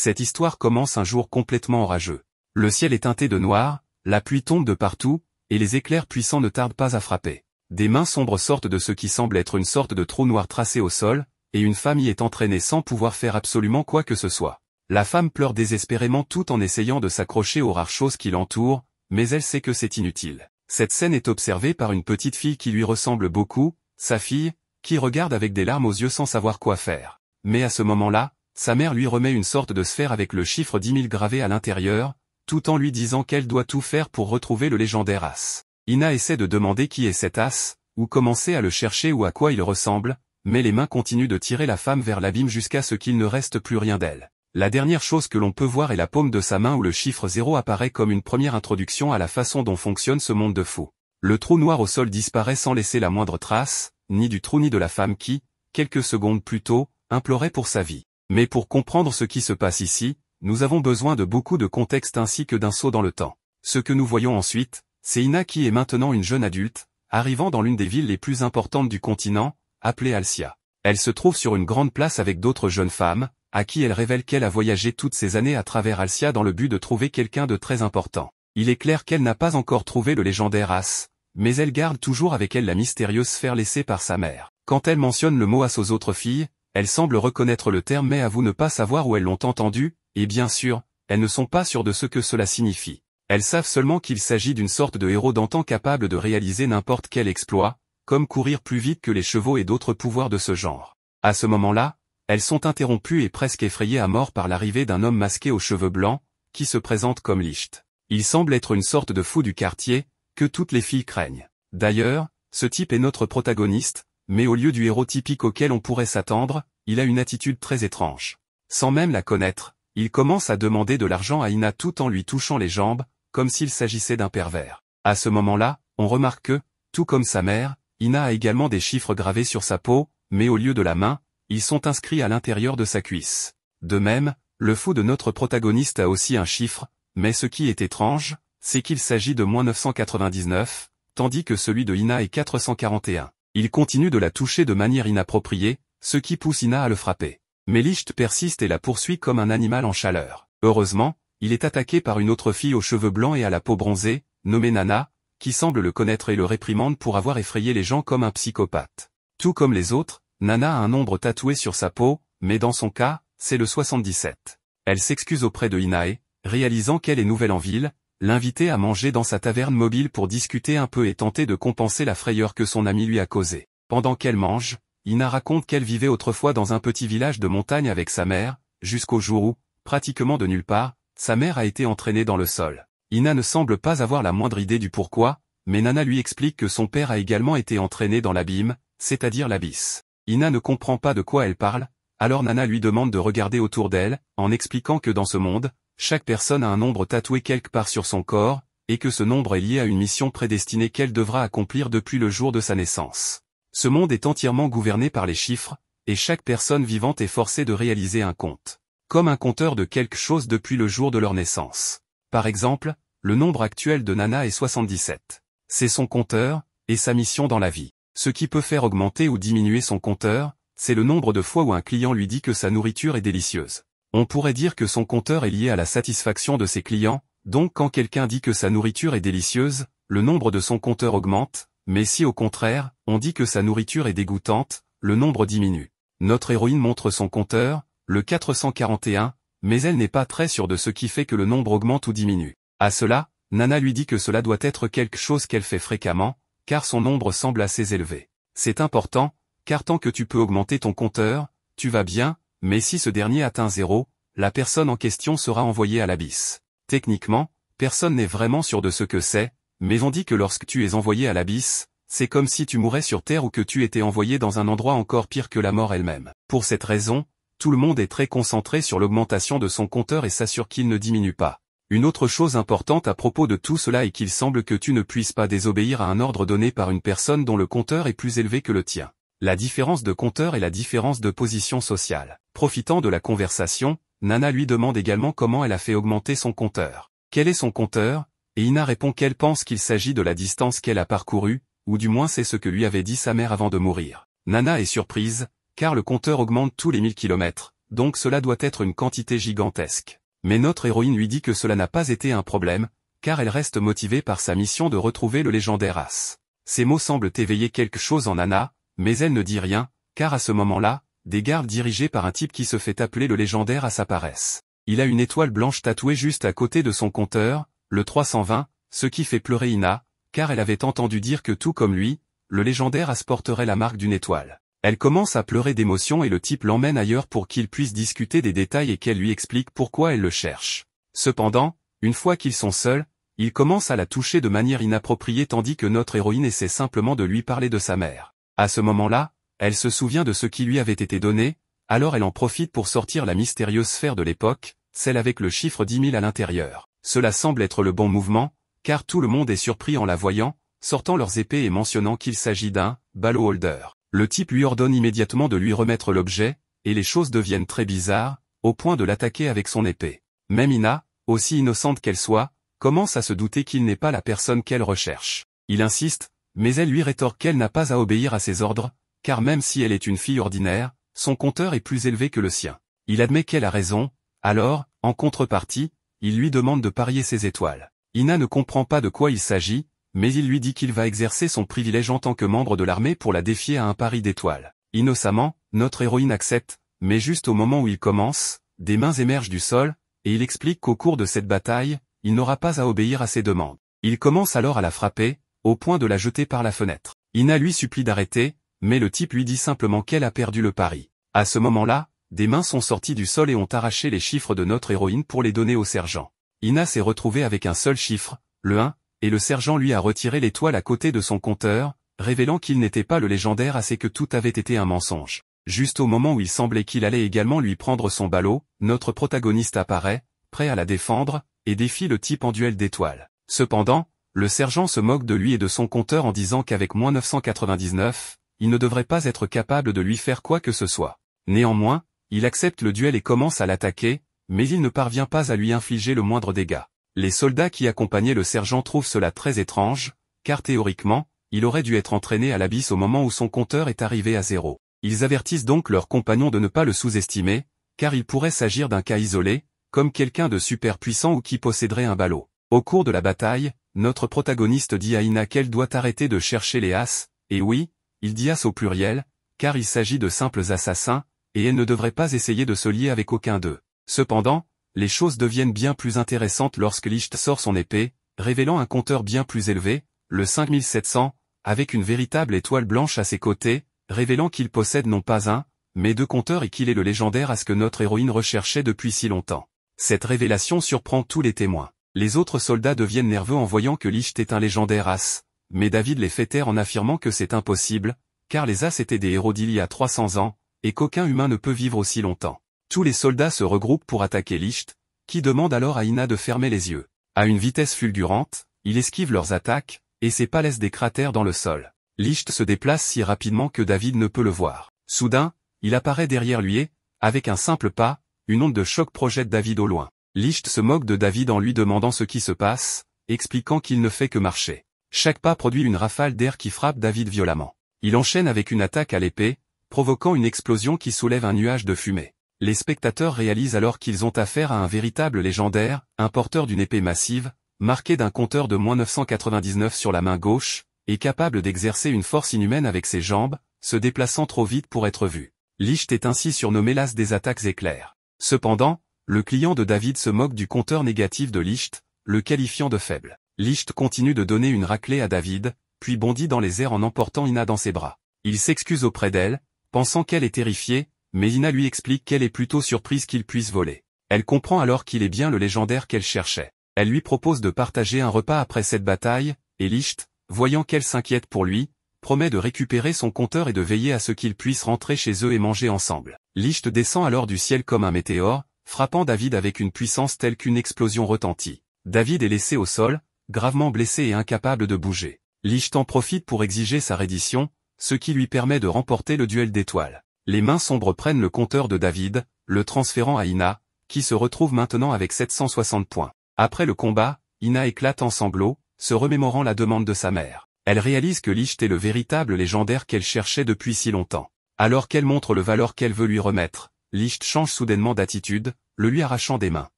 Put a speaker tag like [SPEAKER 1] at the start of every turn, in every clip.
[SPEAKER 1] Cette histoire commence un jour complètement orageux. Le ciel est teinté de noir, la pluie tombe de partout, et les éclairs puissants ne tardent pas à frapper. Des mains sombres sortent de ce qui semble être une sorte de trou noir tracé au sol, et une femme y est entraînée sans pouvoir faire absolument quoi que ce soit. La femme pleure désespérément tout en essayant de s'accrocher aux rares choses qui l'entourent, mais elle sait que c'est inutile. Cette scène est observée par une petite fille qui lui ressemble beaucoup, sa fille, qui regarde avec des larmes aux yeux sans savoir quoi faire. Mais à ce moment-là, sa mère lui remet une sorte de sphère avec le chiffre 10 000 gravé à l'intérieur, tout en lui disant qu'elle doit tout faire pour retrouver le légendaire as. Ina essaie de demander qui est cet as, ou commencer à le chercher ou à quoi il ressemble, mais les mains continuent de tirer la femme vers l'abîme jusqu'à ce qu'il ne reste plus rien d'elle. La dernière chose que l'on peut voir est la paume de sa main où le chiffre 0 apparaît comme une première introduction à la façon dont fonctionne ce monde de faux. Le trou noir au sol disparaît sans laisser la moindre trace, ni du trou ni de la femme qui, quelques secondes plus tôt, implorait pour sa vie. Mais pour comprendre ce qui se passe ici, nous avons besoin de beaucoup de contexte ainsi que d'un saut dans le temps. Ce que nous voyons ensuite, c'est Ina qui est maintenant une jeune adulte, arrivant dans l'une des villes les plus importantes du continent, appelée Alcia. Elle se trouve sur une grande place avec d'autres jeunes femmes, à qui elle révèle qu'elle a voyagé toutes ces années à travers Alcia dans le but de trouver quelqu'un de très important. Il est clair qu'elle n'a pas encore trouvé le légendaire As, mais elle garde toujours avec elle la mystérieuse sphère laissée par sa mère. Quand elle mentionne le mot As aux autres filles, elles semblent reconnaître le terme mais à vous ne pas savoir où elles l'ont entendu, et bien sûr, elles ne sont pas sûres de ce que cela signifie. Elles savent seulement qu'il s'agit d'une sorte de héros d'antan capable de réaliser n'importe quel exploit, comme courir plus vite que les chevaux et d'autres pouvoirs de ce genre. À ce moment-là, elles sont interrompues et presque effrayées à mort par l'arrivée d'un homme masqué aux cheveux blancs, qui se présente comme Licht. Il semble être une sorte de fou du quartier, que toutes les filles craignent. D'ailleurs, ce type est notre protagoniste, mais au lieu du héros typique auquel on pourrait s'attendre, il a une attitude très étrange. Sans même la connaître, il commence à demander de l'argent à Ina tout en lui touchant les jambes, comme s'il s'agissait d'un pervers. À ce moment-là, on remarque que, tout comme sa mère, Ina a également des chiffres gravés sur sa peau, mais au lieu de la main, ils sont inscrits à l'intérieur de sa cuisse. De même, le fou de notre protagoniste a aussi un chiffre, mais ce qui est étrange, c'est qu'il s'agit de moins 999, tandis que celui de Ina est 441. Il continue de la toucher de manière inappropriée, ce qui pousse Ina à le frapper. Mais Licht persiste et la poursuit comme un animal en chaleur. Heureusement, il est attaqué par une autre fille aux cheveux blancs et à la peau bronzée, nommée Nana, qui semble le connaître et le réprimande pour avoir effrayé les gens comme un psychopathe. Tout comme les autres, Nana a un nombre tatoué sur sa peau, mais dans son cas, c'est le 77. Elle s'excuse auprès de Inae, réalisant qu'elle est nouvelle en ville, l'inviter à manger dans sa taverne mobile pour discuter un peu et tenter de compenser la frayeur que son ami lui a causée. Pendant qu'elle mange, Ina raconte qu'elle vivait autrefois dans un petit village de montagne avec sa mère, jusqu'au jour où, pratiquement de nulle part, sa mère a été entraînée dans le sol. Ina ne semble pas avoir la moindre idée du pourquoi, mais Nana lui explique que son père a également été entraîné dans l'abîme, c'est-à-dire l'abysse. Ina ne comprend pas de quoi elle parle, alors Nana lui demande de regarder autour d'elle, en expliquant que dans ce monde, chaque personne a un nombre tatoué quelque part sur son corps, et que ce nombre est lié à une mission prédestinée qu'elle devra accomplir depuis le jour de sa naissance. Ce monde est entièrement gouverné par les chiffres, et chaque personne vivante est forcée de réaliser un compte. Comme un compteur de quelque chose depuis le jour de leur naissance. Par exemple, le nombre actuel de Nana est 77. C'est son compteur, et sa mission dans la vie. Ce qui peut faire augmenter ou diminuer son compteur, c'est le nombre de fois où un client lui dit que sa nourriture est délicieuse. On pourrait dire que son compteur est lié à la satisfaction de ses clients, donc quand quelqu'un dit que sa nourriture est délicieuse, le nombre de son compteur augmente, mais si au contraire, on dit que sa nourriture est dégoûtante, le nombre diminue. Notre héroïne montre son compteur, le 441, mais elle n'est pas très sûre de ce qui fait que le nombre augmente ou diminue. À cela, Nana lui dit que cela doit être quelque chose qu'elle fait fréquemment, car son nombre semble assez élevé. C'est important, car tant que tu peux augmenter ton compteur, tu vas bien, mais si ce dernier atteint zéro, la personne en question sera envoyée à l'abysse. Techniquement, personne n'est vraiment sûr de ce que c'est, mais on dit que lorsque tu es envoyé à l'abysse, c'est comme si tu mourais sur Terre ou que tu étais envoyé dans un endroit encore pire que la mort elle-même. Pour cette raison, tout le monde est très concentré sur l'augmentation de son compteur et s'assure qu'il ne diminue pas. Une autre chose importante à propos de tout cela est qu'il semble que tu ne puisses pas désobéir à un ordre donné par une personne dont le compteur est plus élevé que le tien. La différence de compteur et la différence de position sociale. Profitant de la conversation, Nana lui demande également comment elle a fait augmenter son compteur. Quel est son compteur Et Ina répond qu'elle pense qu'il s'agit de la distance qu'elle a parcourue, ou du moins c'est ce que lui avait dit sa mère avant de mourir. Nana est surprise, car le compteur augmente tous les 1000 km, donc cela doit être une quantité gigantesque. Mais notre héroïne lui dit que cela n'a pas été un problème, car elle reste motivée par sa mission de retrouver le légendaire As. Ces mots semblent éveiller quelque chose en Nana, mais elle ne dit rien, car à ce moment-là, des gardes dirigés par un type qui se fait appeler le légendaire à sa paresse. Il a une étoile blanche tatouée juste à côté de son compteur, le 320, ce qui fait pleurer Ina, car elle avait entendu dire que tout comme lui, le légendaire asporterait la marque d'une étoile. Elle commence à pleurer d'émotion et le type l'emmène ailleurs pour qu'il puisse discuter des détails et qu'elle lui explique pourquoi elle le cherche. Cependant, une fois qu'ils sont seuls, il commence à la toucher de manière inappropriée tandis que notre héroïne essaie simplement de lui parler de sa mère. À ce moment-là, elle se souvient de ce qui lui avait été donné, alors elle en profite pour sortir la mystérieuse sphère de l'époque, celle avec le chiffre 10 000 à l'intérieur. Cela semble être le bon mouvement, car tout le monde est surpris en la voyant, sortant leurs épées et mentionnant qu'il s'agit d'un « ballot holder ». Le type lui ordonne immédiatement de lui remettre l'objet, et les choses deviennent très bizarres, au point de l'attaquer avec son épée. Même Ina, aussi innocente qu'elle soit, commence à se douter qu'il n'est pas la personne qu'elle recherche. Il insiste, mais elle lui rétorque qu'elle n'a pas à obéir à ses ordres, car même si elle est une fille ordinaire, son compteur est plus élevé que le sien. Il admet qu'elle a raison, alors, en contrepartie, il lui demande de parier ses étoiles. Ina ne comprend pas de quoi il s'agit, mais il lui dit qu'il va exercer son privilège en tant que membre de l'armée pour la défier à un pari d'étoiles. Innocemment, notre héroïne accepte, mais juste au moment où il commence, des mains émergent du sol, et il explique qu'au cours de cette bataille, il n'aura pas à obéir à ses demandes. Il commence alors à la frapper, au point de la jeter par la fenêtre. Ina lui supplie d'arrêter, mais le type lui dit simplement qu'elle a perdu le pari. À ce moment-là, des mains sont sorties du sol et ont arraché les chiffres de notre héroïne pour les donner au sergent. Ina s'est retrouvée avec un seul chiffre, le 1, et le sergent lui a retiré l'étoile à côté de son compteur, révélant qu'il n'était pas le légendaire assez que tout avait été un mensonge. Juste au moment où il semblait qu'il allait également lui prendre son ballot, notre protagoniste apparaît, prêt à la défendre, et défie le type en duel d'étoiles. Cependant, le sergent se moque de lui et de son compteur en disant qu'avec moins 999, il ne devrait pas être capable de lui faire quoi que ce soit. Néanmoins, il accepte le duel et commence à l'attaquer, mais il ne parvient pas à lui infliger le moindre dégât. Les soldats qui accompagnaient le sergent trouvent cela très étrange, car théoriquement, il aurait dû être entraîné à l'abysse au moment où son compteur est arrivé à zéro. Ils avertissent donc leurs compagnons de ne pas le sous-estimer, car il pourrait s'agir d'un cas isolé, comme quelqu'un de super puissant ou qui posséderait un ballot. Au cours de la bataille, notre protagoniste dit à Ina qu'elle doit arrêter de chercher les As, et oui, il dit As au pluriel, car il s'agit de simples assassins, et elle ne devrait pas essayer de se lier avec aucun d'eux. Cependant, les choses deviennent bien plus intéressantes lorsque Licht sort son épée, révélant un compteur bien plus élevé, le 5700, avec une véritable étoile blanche à ses côtés, révélant qu'il possède non pas un, mais deux compteurs et qu'il est le légendaire à ce que notre héroïne recherchait depuis si longtemps. Cette révélation surprend tous les témoins. Les autres soldats deviennent nerveux en voyant que Licht est un légendaire as, mais David les fait taire en affirmant que c'est impossible, car les as étaient des héros d'il à 300 ans, et qu'aucun humain ne peut vivre aussi longtemps. Tous les soldats se regroupent pour attaquer Licht, qui demande alors à Ina de fermer les yeux. À une vitesse fulgurante, il esquive leurs attaques, et ses pas laissent des cratères dans le sol. Licht se déplace si rapidement que David ne peut le voir. Soudain, il apparaît derrière lui et, avec un simple pas, une onde de choc projette David au loin. Licht se moque de David en lui demandant ce qui se passe, expliquant qu'il ne fait que marcher. Chaque pas produit une rafale d'air qui frappe David violemment. Il enchaîne avec une attaque à l'épée, provoquant une explosion qui soulève un nuage de fumée. Les spectateurs réalisent alors qu'ils ont affaire à un véritable légendaire, un porteur d'une épée massive, marqué d'un compteur de moins 999 sur la main gauche, et capable d'exercer une force inhumaine avec ses jambes, se déplaçant trop vite pour être vu. Licht est ainsi surnommé l'as des attaques éclairs. Cependant, le client de David se moque du compteur négatif de Licht, le qualifiant de faible. Licht continue de donner une raclée à David, puis bondit dans les airs en emportant Ina dans ses bras. Il s'excuse auprès d'elle, pensant qu'elle est terrifiée, mais Ina lui explique qu'elle est plutôt surprise qu'il puisse voler. Elle comprend alors qu'il est bien le légendaire qu'elle cherchait. Elle lui propose de partager un repas après cette bataille, et Licht, voyant qu'elle s'inquiète pour lui, promet de récupérer son compteur et de veiller à ce qu'ils puissent rentrer chez eux et manger ensemble. Licht descend alors du ciel comme un météore, frappant David avec une puissance telle qu'une explosion retentit. David est laissé au sol, gravement blessé et incapable de bouger. Lich en profite pour exiger sa reddition, ce qui lui permet de remporter le duel d'étoiles. Les mains sombres prennent le compteur de David, le transférant à Ina, qui se retrouve maintenant avec 760 points. Après le combat, Ina éclate en sanglots, se remémorant la demande de sa mère. Elle réalise que Licht est le véritable légendaire qu'elle cherchait depuis si longtemps. Alors qu'elle montre le valeur qu'elle veut lui remettre, Licht change soudainement d'attitude, le lui arrachant des mains.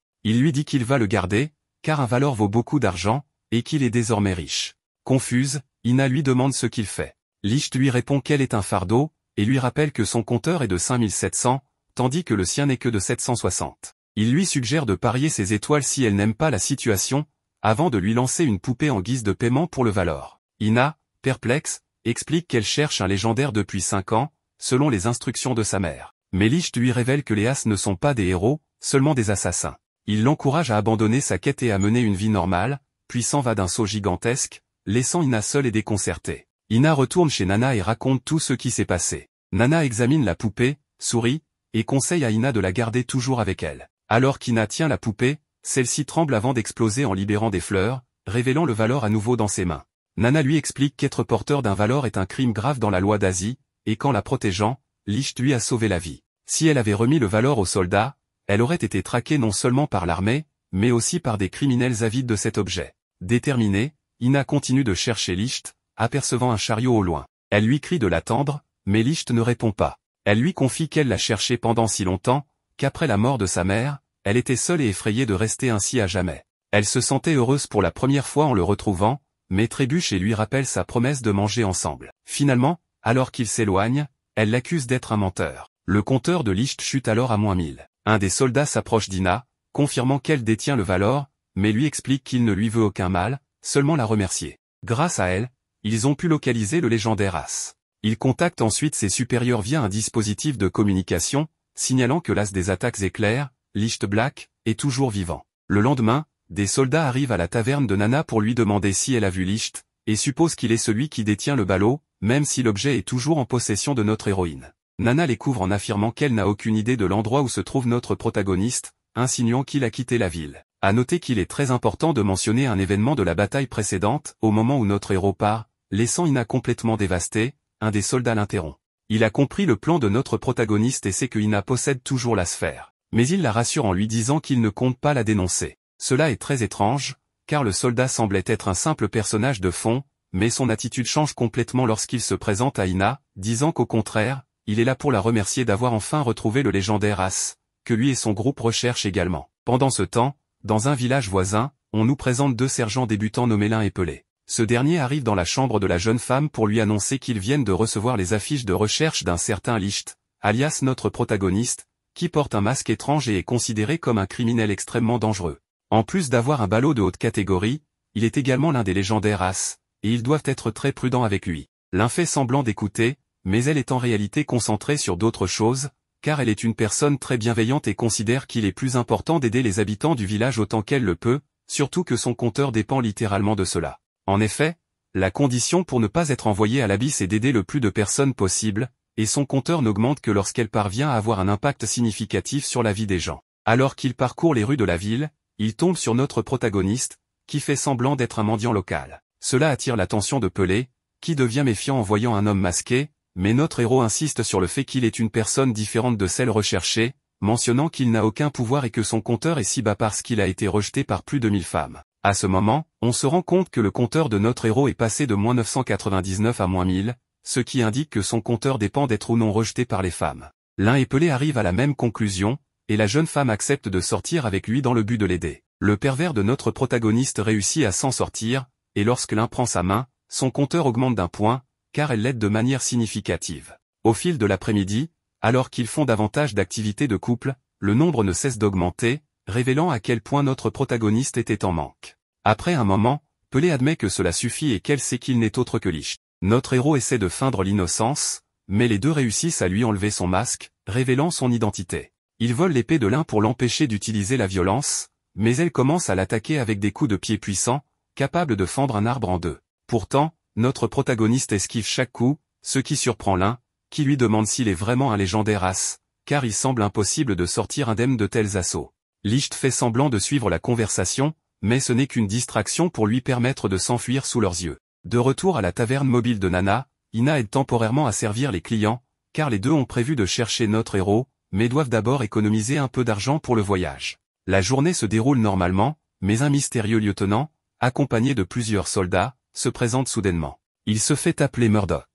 [SPEAKER 1] Il lui dit qu'il va le garder, car un valor vaut beaucoup d'argent, et qu'il est désormais riche. Confuse, Ina lui demande ce qu'il fait. Licht lui répond qu'elle est un fardeau, et lui rappelle que son compteur est de 5700, tandis que le sien n'est que de 760. Il lui suggère de parier ses étoiles si elle n'aime pas la situation, avant de lui lancer une poupée en guise de paiement pour le Valor. Ina, perplexe, explique qu'elle cherche un légendaire depuis cinq ans, selon les instructions de sa mère. Melich lui révèle que les As ne sont pas des héros, seulement des assassins. Il l'encourage à abandonner sa quête et à mener une vie normale, puis s'en va d'un saut gigantesque, laissant Ina seule et déconcertée. Ina retourne chez Nana et raconte tout ce qui s'est passé. Nana examine la poupée, sourit, et conseille à Ina de la garder toujours avec elle. Alors qu'Ina tient la poupée, celle-ci tremble avant d'exploser en libérant des fleurs, révélant le valor à nouveau dans ses mains. Nana lui explique qu'être porteur d'un valor est un crime grave dans la loi d'Asie, et qu'en la protégeant, Licht lui a sauvé la vie. Si elle avait remis le valeur aux soldats, elle aurait été traquée non seulement par l'armée, mais aussi par des criminels avides de cet objet. Déterminée, Ina continue de chercher Licht, apercevant un chariot au loin. Elle lui crie de l'attendre, mais Licht ne répond pas. Elle lui confie qu'elle l'a cherché pendant si longtemps, qu'après la mort de sa mère, elle était seule et effrayée de rester ainsi à jamais. Elle se sentait heureuse pour la première fois en le retrouvant, mais trébuche et lui rappelle sa promesse de manger ensemble. Finalement, alors qu'il s'éloigne, elle l'accuse d'être un menteur. Le compteur de Licht chute alors à moins 1000. Un des soldats s'approche d'Ina, confirmant qu'elle détient le Valor, mais lui explique qu'il ne lui veut aucun mal, seulement la remercier. Grâce à elle, ils ont pu localiser le légendaire As. Il contacte ensuite ses supérieurs via un dispositif de communication, signalant que l'As des attaques éclairs, Licht Black, est toujours vivant. Le lendemain, des soldats arrivent à la taverne de Nana pour lui demander si elle a vu Licht, et suppose qu'il est celui qui détient le ballot, même si l'objet est toujours en possession de notre héroïne. Nana les couvre en affirmant qu'elle n'a aucune idée de l'endroit où se trouve notre protagoniste, insinuant qu'il a quitté la ville. À noter qu'il est très important de mentionner un événement de la bataille précédente, au moment où notre héros part, laissant Ina complètement dévastée, un des soldats l'interrompt. Il a compris le plan de notre protagoniste et sait que Ina possède toujours la sphère. Mais il la rassure en lui disant qu'il ne compte pas la dénoncer. Cela est très étrange, car le soldat semblait être un simple personnage de fond, mais son attitude change complètement lorsqu'il se présente à Ina, disant qu'au contraire, il est là pour la remercier d'avoir enfin retrouvé le légendaire As, que lui et son groupe recherchent également. Pendant ce temps, dans un village voisin, on nous présente deux sergents débutants nommés l'un et Pelé. Ce dernier arrive dans la chambre de la jeune femme pour lui annoncer qu'il viennent de recevoir les affiches de recherche d'un certain Licht, alias notre protagoniste, qui porte un masque étrange et est considéré comme un criminel extrêmement dangereux. En plus d'avoir un ballot de haute catégorie, il est également l'un des légendaires As, et ils doivent être très prudents avec lui. L'un fait semblant d'écouter, mais elle est en réalité concentrée sur d'autres choses, car elle est une personne très bienveillante et considère qu'il est plus important d'aider les habitants du village autant qu'elle le peut, surtout que son compteur dépend littéralement de cela. En effet, la condition pour ne pas être envoyée à l'abysse est d'aider le plus de personnes possible, et son compteur n'augmente que lorsqu'elle parvient à avoir un impact significatif sur la vie des gens. Alors qu'il parcourt les rues de la ville, il tombe sur notre protagoniste, qui fait semblant d'être un mendiant local. Cela attire l'attention de Pelé, qui devient méfiant en voyant un homme masqué, mais notre héros insiste sur le fait qu'il est une personne différente de celle recherchée, mentionnant qu'il n'a aucun pouvoir et que son compteur est si bas parce qu'il a été rejeté par plus de 1000 femmes. À ce moment, on se rend compte que le compteur de notre héros est passé de moins 999 à moins 1000, ce qui indique que son compteur dépend d'être ou non rejeté par les femmes. L'un et Pelé arrivent à la même conclusion, et la jeune femme accepte de sortir avec lui dans le but de l'aider. Le pervers de notre protagoniste réussit à s'en sortir, et lorsque l'un prend sa main, son compteur augmente d'un point, car elle l'aide de manière significative. Au fil de l'après-midi, alors qu'ils font davantage d'activités de couple, le nombre ne cesse d'augmenter, révélant à quel point notre protagoniste était en manque. Après un moment, Pelé admet que cela suffit et qu'elle sait qu'il n'est autre que Lich. Notre héros essaie de feindre l'innocence, mais les deux réussissent à lui enlever son masque, révélant son identité. Il vole l'épée de l'un pour l'empêcher d'utiliser la violence, mais elle commence à l'attaquer avec des coups de pied puissants, capable de fendre un arbre en deux. Pourtant, notre protagoniste esquive chaque coup, ce qui surprend l'un, qui lui demande s'il est vraiment un légendaire as, car il semble impossible de sortir indemne de tels assauts. Licht fait semblant de suivre la conversation, mais ce n'est qu'une distraction pour lui permettre de s'enfuir sous leurs yeux. De retour à la taverne mobile de Nana, Ina aide temporairement à servir les clients, car les deux ont prévu de chercher notre héros, mais doivent d'abord économiser un peu d'argent pour le voyage. La journée se déroule normalement, mais un mystérieux lieutenant, accompagné de plusieurs soldats, se présente soudainement. Il se fait appeler Murdoch.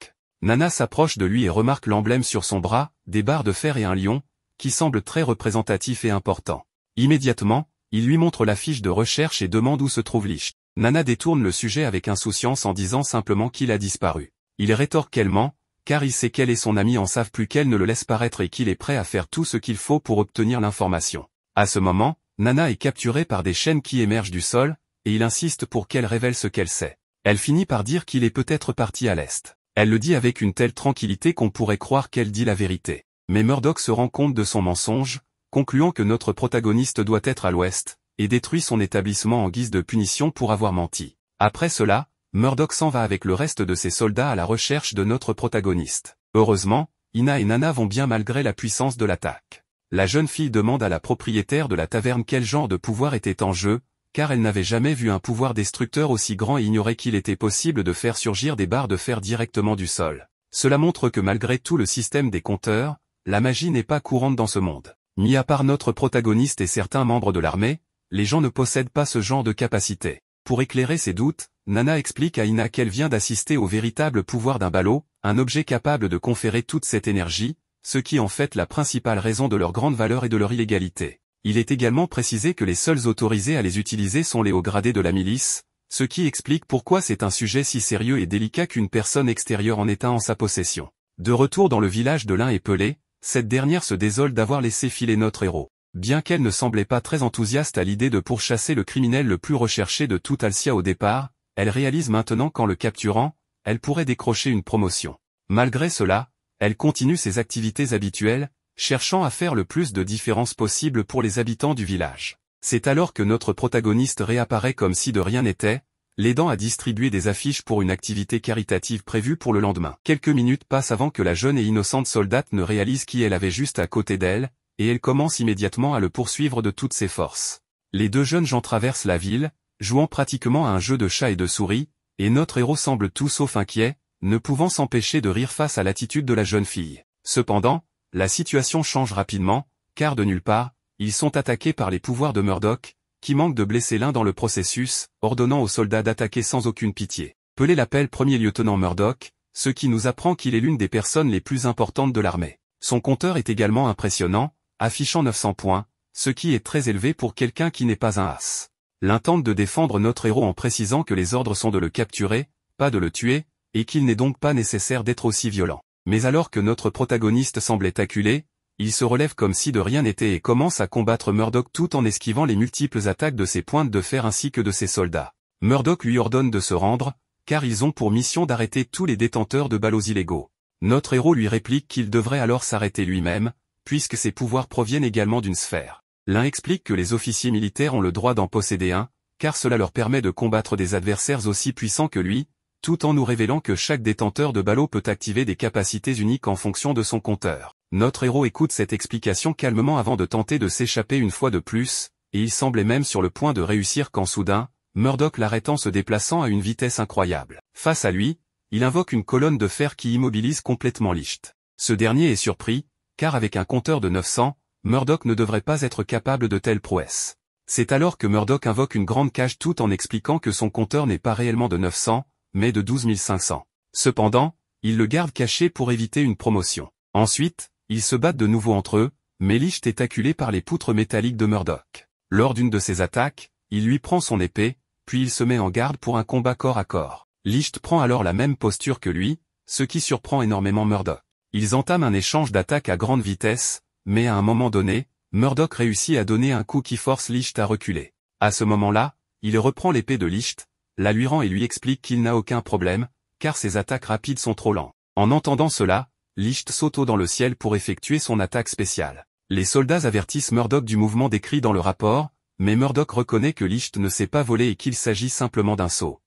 [SPEAKER 1] Nana s'approche de lui et remarque l'emblème sur son bras, des barres de fer et un lion, qui semble très représentatif et important. Immédiatement, il lui montre la fiche de recherche et demande où se trouve Lich. Nana détourne le sujet avec insouciance en disant simplement qu'il a disparu. Il rétorque qu'elle ment, car il sait qu'elle et son ami en savent plus qu'elle ne le laisse paraître et qu'il est prêt à faire tout ce qu'il faut pour obtenir l'information. À ce moment, Nana est capturée par des chaînes qui émergent du sol, et il insiste pour qu'elle révèle ce qu'elle sait. Elle finit par dire qu'il est peut-être parti à l'Est. Elle le dit avec une telle tranquillité qu'on pourrait croire qu'elle dit la vérité. Mais Murdoch se rend compte de son mensonge, concluant que notre protagoniste doit être à l'Ouest, et détruit son établissement en guise de punition pour avoir menti. Après cela, Murdoch s'en va avec le reste de ses soldats à la recherche de notre protagoniste. Heureusement, Ina et Nana vont bien malgré la puissance de l'attaque. La jeune fille demande à la propriétaire de la taverne quel genre de pouvoir était en jeu, car elle n'avait jamais vu un pouvoir destructeur aussi grand et ignorait qu'il était possible de faire surgir des barres de fer directement du sol. Cela montre que malgré tout le système des compteurs, la magie n'est pas courante dans ce monde. Mis à part notre protagoniste et certains membres de l'armée, les gens ne possèdent pas ce genre de capacité. Pour éclairer ses doutes, Nana explique à Ina qu'elle vient d'assister au véritable pouvoir d'un ballot, un objet capable de conférer toute cette énergie, ce qui en fait la principale raison de leur grande valeur et de leur illégalité. Il est également précisé que les seuls autorisés à les utiliser sont les hauts gradés de la milice, ce qui explique pourquoi c'est un sujet si sérieux et délicat qu'une personne extérieure en est en sa possession. De retour dans le village de l'un et Pelé, cette dernière se désole d'avoir laissé filer notre héros. Bien qu'elle ne semblait pas très enthousiaste à l'idée de pourchasser le criminel le plus recherché de toute Alcia au départ, elle réalise maintenant qu'en le capturant, elle pourrait décrocher une promotion. Malgré cela, elle continue ses activités habituelles, cherchant à faire le plus de différence possible pour les habitants du village. C'est alors que notre protagoniste réapparaît comme si de rien n'était, l'aidant à distribuer des affiches pour une activité caritative prévue pour le lendemain. Quelques minutes passent avant que la jeune et innocente soldate ne réalise qui elle avait juste à côté d'elle, et elle commence immédiatement à le poursuivre de toutes ses forces. Les deux jeunes gens traversent la ville, jouant pratiquement à un jeu de chat et de souris, et notre héros semble tout sauf inquiet, ne pouvant s'empêcher de rire face à l'attitude de la jeune fille. Cependant, la situation change rapidement, car de nulle part, ils sont attaqués par les pouvoirs de Murdoch, qui manque de blesser l'un dans le processus, ordonnant aux soldats d'attaquer sans aucune pitié. Pelé l'appelle premier lieutenant Murdoch, ce qui nous apprend qu'il est l'une des personnes les plus importantes de l'armée. Son compteur est également impressionnant, affichant 900 points, ce qui est très élevé pour quelqu'un qui n'est pas un as. L'intente de défendre notre héros en précisant que les ordres sont de le capturer, pas de le tuer, et qu'il n'est donc pas nécessaire d'être aussi violent. Mais alors que notre protagoniste semblait acculé, il se relève comme si de rien n'était et commence à combattre Murdoch tout en esquivant les multiples attaques de ses pointes de fer ainsi que de ses soldats. Murdoch lui ordonne de se rendre, car ils ont pour mission d'arrêter tous les détenteurs de ballots illégaux. Notre héros lui réplique qu'il devrait alors s'arrêter lui-même, puisque ses pouvoirs proviennent également d'une sphère. L'un explique que les officiers militaires ont le droit d'en posséder un, car cela leur permet de combattre des adversaires aussi puissants que lui, tout en nous révélant que chaque détenteur de ballot peut activer des capacités uniques en fonction de son compteur. Notre héros écoute cette explication calmement avant de tenter de s'échapper une fois de plus, et il semblait même sur le point de réussir quand soudain, Murdoch l'arrête en se déplaçant à une vitesse incroyable. Face à lui, il invoque une colonne de fer qui immobilise complètement Licht. Ce dernier est surpris, car avec un compteur de 900, Murdoch ne devrait pas être capable de telles prouesses. C'est alors que Murdoch invoque une grande cage tout en expliquant que son compteur n'est pas réellement de 900, mais de 12 500. Cependant, il le garde caché pour éviter une promotion. Ensuite, ils se battent de nouveau entre eux, mais Licht est acculé par les poutres métalliques de Murdoch. Lors d'une de ses attaques, il lui prend son épée, puis il se met en garde pour un combat corps à corps. Licht prend alors la même posture que lui, ce qui surprend énormément Murdoch. Ils entament un échange d'attaques à grande vitesse, mais à un moment donné, Murdoch réussit à donner un coup qui force Licht à reculer. À ce moment-là, il reprend l'épée de Licht, la lui rend et lui explique qu'il n'a aucun problème, car ses attaques rapides sont trop lents. En entendant cela, Licht saute dans le ciel pour effectuer son attaque spéciale. Les soldats avertissent Murdoch du mouvement décrit dans le rapport, mais Murdoch reconnaît que Licht ne s'est pas volé
[SPEAKER 2] et qu'il s'agit simplement d'un saut.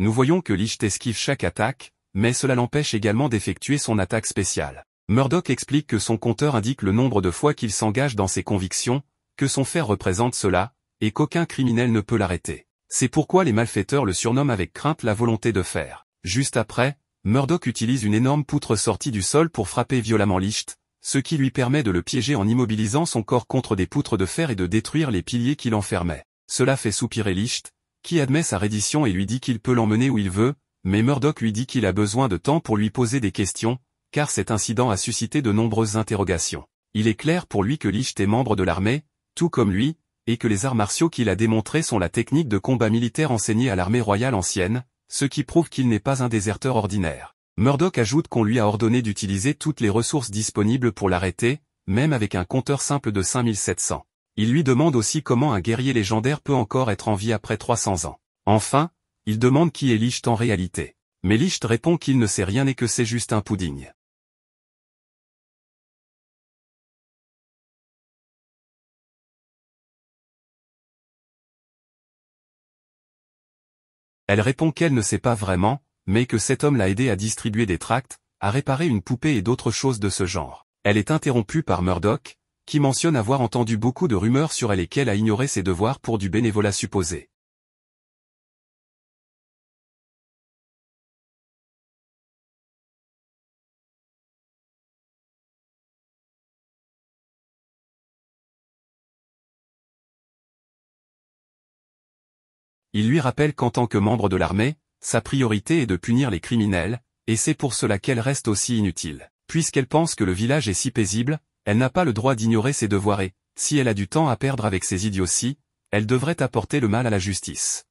[SPEAKER 2] Nous voyons que Licht esquive chaque attaque, mais cela l'empêche
[SPEAKER 1] également d'effectuer son attaque spéciale. Murdoch explique que son compteur indique le nombre de fois qu'il s'engage dans ses convictions, que son fer représente cela, et qu'aucun criminel ne peut l'arrêter. C'est pourquoi les malfaiteurs le surnomment avec crainte la volonté de fer. Juste après, Murdoch utilise une énorme poutre sortie du sol pour frapper violemment Licht, ce qui lui permet de le piéger en immobilisant son corps contre des poutres de fer et de détruire les piliers qui l'enfermaient. Cela fait soupirer Licht, qui admet sa reddition et lui dit qu'il peut l'emmener où il veut, mais Murdoch lui dit qu'il a besoin de temps pour lui poser des questions, car cet incident a suscité de nombreuses interrogations. Il est clair pour lui que Licht est membre de l'armée, tout comme lui, et que les arts martiaux qu'il a démontrés sont la technique de combat militaire enseignée à l'armée royale ancienne, ce qui prouve qu'il n'est pas un déserteur ordinaire. Murdoch ajoute qu'on lui a ordonné d'utiliser toutes les ressources disponibles pour l'arrêter, même avec un compteur simple de 5700. Il lui demande aussi comment un guerrier légendaire peut encore être en vie après 300
[SPEAKER 3] ans. Enfin, il demande qui est Licht en réalité. Mais Licht répond qu'il ne sait rien et que
[SPEAKER 2] c'est juste un pouding. Elle répond qu'elle ne sait pas vraiment, mais que cet homme l'a aidé à distribuer des
[SPEAKER 1] tracts, à réparer une poupée et d'autres choses de ce genre. Elle est interrompue par Murdoch, qui
[SPEAKER 3] mentionne avoir entendu beaucoup de rumeurs sur elle et qu'elle a ignoré ses devoirs pour du bénévolat supposé. Il lui rappelle qu'en tant que membre de l'armée, sa priorité est de punir les criminels, et c'est pour
[SPEAKER 1] cela qu'elle reste aussi inutile. Puisqu'elle pense que le village est si paisible, elle n'a pas le droit d'ignorer ses
[SPEAKER 3] devoirs et, si elle a du temps à perdre avec ses idioties, elle devrait apporter le mal à la justice.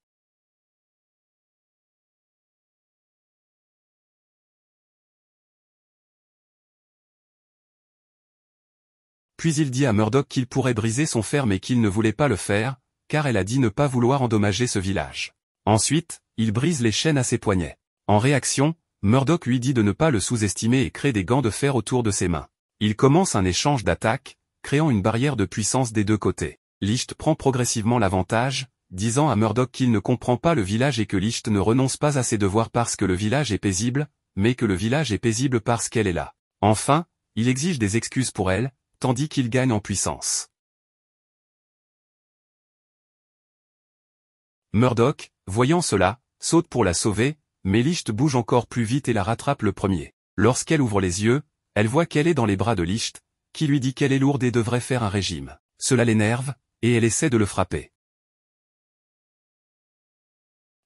[SPEAKER 3] Puis il dit à Murdoch qu'il pourrait briser son fer mais qu'il ne voulait pas le faire, car elle a dit ne pas vouloir endommager ce
[SPEAKER 1] village. Ensuite, il brise les chaînes à ses poignets. En réaction, Murdoch lui dit de ne pas le sous-estimer et crée des gants de fer autour de ses mains. Il commence un échange d'attaques, créant une barrière de puissance des deux côtés. Licht prend progressivement l'avantage, disant à Murdoch qu'il ne comprend pas le village et que Licht ne renonce pas à ses devoirs parce que le village est paisible, mais que le village
[SPEAKER 3] est paisible parce qu'elle est là. Enfin, il exige des excuses pour elle, tandis qu'il gagne en puissance. Murdoch, voyant cela, saute pour la sauver, mais Licht bouge encore plus vite et la rattrape le
[SPEAKER 1] premier. Lorsqu'elle ouvre les yeux, elle voit qu'elle est dans les bras de Licht, qui lui dit qu'elle est lourde et devrait faire un régime. Cela l'énerve, et elle essaie de le frapper.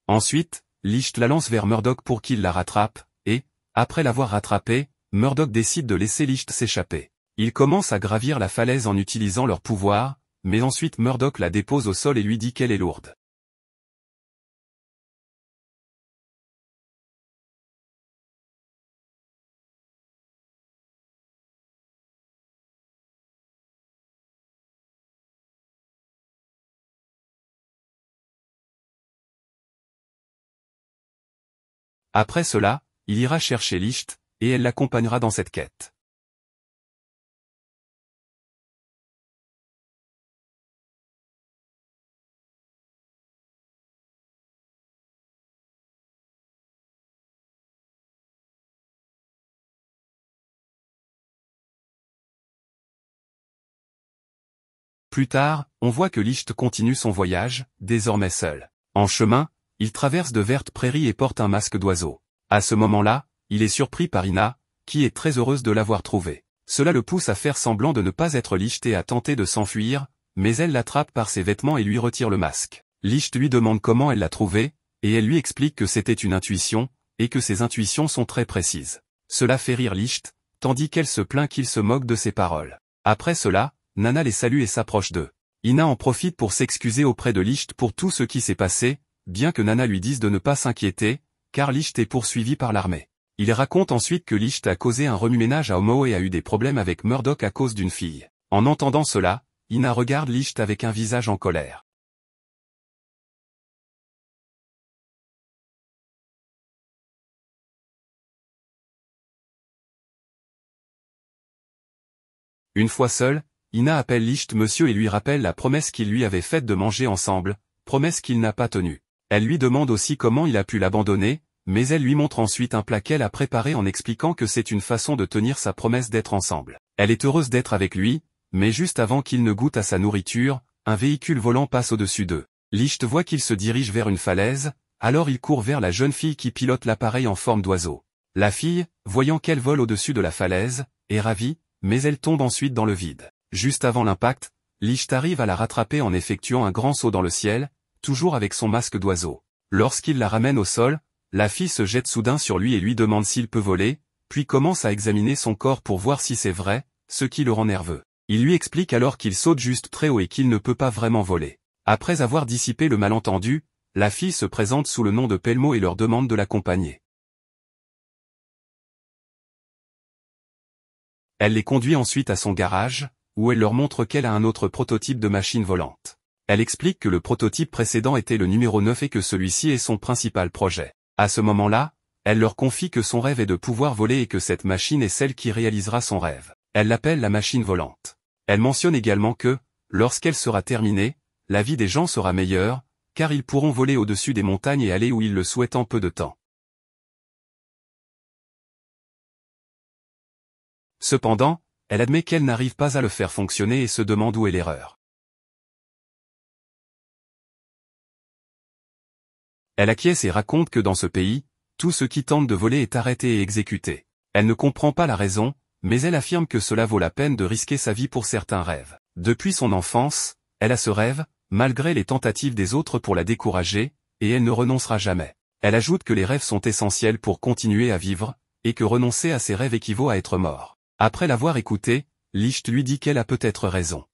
[SPEAKER 1] Ensuite, Licht la lance vers Murdoch pour qu'il la rattrape, et, après l'avoir rattrapée, Murdoch décide de laisser Licht s'échapper. Il commence à gravir la falaise en
[SPEAKER 3] utilisant leur pouvoir, mais ensuite Murdoch la dépose au sol et lui dit qu'elle est lourde.
[SPEAKER 2] Après cela, il ira chercher Licht, et elle l'accompagnera dans cette quête. Plus tard, on voit que Licht continue son voyage, désormais seul. En
[SPEAKER 1] chemin, il traverse de vertes prairies et porte un masque d'oiseau. À ce moment-là, il est surpris par Ina, qui est très heureuse de l'avoir trouvé. Cela le pousse à faire semblant de ne pas être Licht et à tenter de s'enfuir, mais elle l'attrape par ses vêtements et lui retire le masque. Licht lui demande comment elle l'a trouvé, et elle lui explique que c'était une intuition, et que ses intuitions sont très précises. Cela fait rire Licht, tandis qu'elle se plaint qu'il se moque de ses paroles. Après cela, Nana les salue et s'approche d'eux. Ina en profite pour s'excuser auprès de Licht pour tout ce qui s'est passé, bien que Nana lui dise de ne pas s'inquiéter, car Licht est poursuivi par l'armée. Il raconte ensuite que Licht a causé un remue-ménage à Homo et a eu des problèmes avec Murdoch à cause d'une fille. En entendant
[SPEAKER 2] cela, Ina regarde Licht avec un visage en colère. Une fois seul, Ina
[SPEAKER 3] appelle Licht monsieur et lui rappelle la promesse qu'il lui avait faite de manger ensemble, promesse qu'il n'a pas tenue.
[SPEAKER 1] Elle lui demande aussi comment il a pu l'abandonner, mais elle lui montre ensuite un plat qu'elle a préparé en expliquant que c'est une façon de tenir sa promesse d'être ensemble. Elle est heureuse d'être avec lui, mais juste avant qu'il ne goûte à sa nourriture, un véhicule volant passe au-dessus d'eux. Licht voit qu'il se dirige vers une falaise, alors il court vers la jeune fille qui pilote l'appareil en forme d'oiseau. La fille, voyant qu'elle vole au-dessus de la falaise, est ravie, mais elle tombe ensuite dans le vide. Juste avant l'impact, Licht arrive à la rattraper en effectuant un grand saut dans le ciel, toujours avec son masque d'oiseau. Lorsqu'il la ramène au sol, la fille se jette soudain sur lui et lui demande s'il peut voler, puis commence à examiner son corps pour voir si c'est vrai, ce qui le rend nerveux. Il lui explique alors qu'il saute juste très haut et qu'il ne peut pas vraiment voler. Après avoir dissipé le malentendu, la
[SPEAKER 3] fille se présente sous le nom de Pelmo et leur demande de l'accompagner. Elle les conduit ensuite à son garage, où elle leur montre
[SPEAKER 1] qu'elle a un autre prototype de machine volante. Elle explique que le prototype précédent était le numéro 9 et que celui-ci est son principal projet. À ce moment-là, elle leur confie que son rêve est de pouvoir voler et que cette machine est celle qui réalisera son rêve. Elle l'appelle la machine volante. Elle mentionne également que, lorsqu'elle sera terminée, la vie des gens sera meilleure, car ils pourront voler
[SPEAKER 3] au-dessus des montagnes et aller où ils le souhaitent en peu de temps.
[SPEAKER 2] Cependant, elle admet qu'elle n'arrive pas à le faire fonctionner et se demande où est l'erreur.
[SPEAKER 3] Elle acquiesce et raconte que dans ce pays, tout ce qui tente de voler est arrêté et exécuté.
[SPEAKER 1] Elle ne comprend pas la raison, mais elle affirme que cela vaut la peine de risquer sa vie pour certains rêves. Depuis son enfance, elle a ce rêve, malgré les tentatives des autres pour la décourager, et elle ne renoncera jamais. Elle ajoute que les rêves sont essentiels pour continuer à vivre, et que renoncer
[SPEAKER 3] à ses rêves équivaut à être mort. Après l'avoir écoutée, Licht lui dit qu'elle a peut-être raison.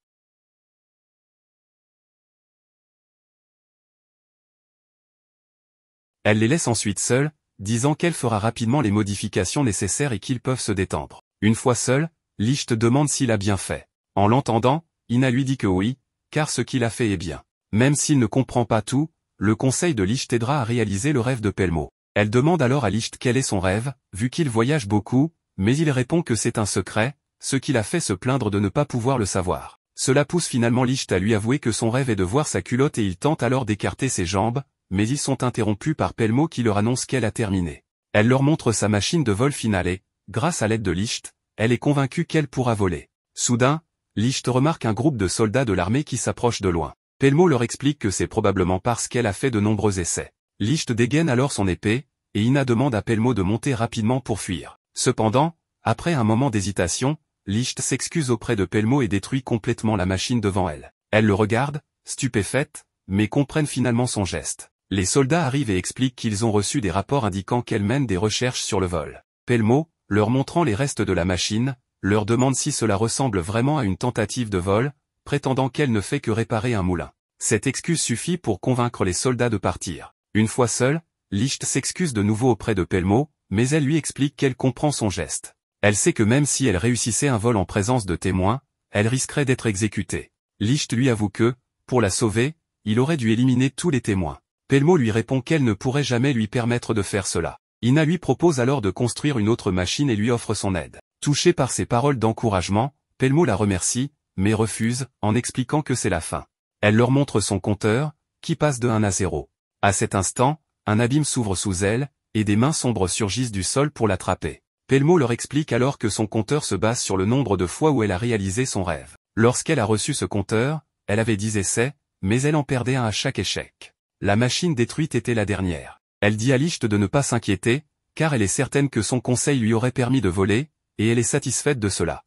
[SPEAKER 2] Elle les laisse ensuite seules, disant qu'elle fera rapidement les modifications nécessaires
[SPEAKER 1] et qu'ils peuvent se détendre. Une fois seul, Licht demande s'il a bien fait. En l'entendant, Ina lui dit que oui, car ce qu'il a fait est bien. Même s'il ne comprend pas tout, le conseil de Licht aidera à réaliser le rêve de Pelmo. Elle demande alors à Licht quel est son rêve, vu qu'il voyage beaucoup, mais il répond que c'est un secret, ce qui l'a fait se plaindre de ne pas pouvoir le savoir. Cela pousse finalement Licht à lui avouer que son rêve est de voir sa culotte et il tente alors d'écarter ses jambes, mais ils sont interrompus par Pelmo qui leur annonce qu'elle a terminé. Elle leur montre sa machine de vol finale et, grâce à l'aide de Licht, elle est convaincue qu'elle pourra voler. Soudain, Licht remarque un groupe de soldats de l'armée qui s'approche de loin. Pelmo leur explique que c'est probablement parce qu'elle a fait de nombreux essais. Licht dégaine alors son épée, et Ina demande à Pelmo de monter rapidement pour fuir. Cependant, après un moment d'hésitation, Licht s'excuse auprès de Pelmo et détruit complètement la machine devant elle. Elle le regarde, stupéfaite, mais comprenne finalement son geste. Les soldats arrivent et expliquent qu'ils ont reçu des rapports indiquant qu'elle mène des recherches sur le vol. Pelmo, leur montrant les restes de la machine, leur demande si cela ressemble vraiment à une tentative de vol, prétendant qu'elle ne fait que réparer un moulin. Cette excuse suffit pour convaincre les soldats de partir. Une fois seule, Licht s'excuse de nouveau auprès de Pelmo, mais elle lui explique qu'elle comprend son geste. Elle sait que même si elle réussissait un vol en présence de témoins, elle risquerait d'être exécutée. Licht lui avoue que, pour la sauver, il aurait dû éliminer tous les témoins. Pelmo lui répond qu'elle ne pourrait jamais lui permettre de faire cela. Ina lui propose alors de construire une autre machine et lui offre son aide. Touchée par ses paroles d'encouragement, Pelmo la remercie, mais refuse, en expliquant que c'est la fin. Elle leur montre son compteur, qui passe de 1 à 0. À cet instant, un abîme s'ouvre sous elle, et des mains sombres surgissent du sol pour l'attraper. Pelmo leur explique alors que son compteur se base sur le nombre de fois où elle a réalisé son rêve. Lorsqu'elle a reçu ce compteur, elle avait 10 essais, mais elle en perdait un à chaque échec. La machine détruite était la dernière. Elle dit à Licht de ne pas s'inquiéter, car elle est certaine que son conseil lui aurait
[SPEAKER 2] permis de voler, et elle est satisfaite de cela.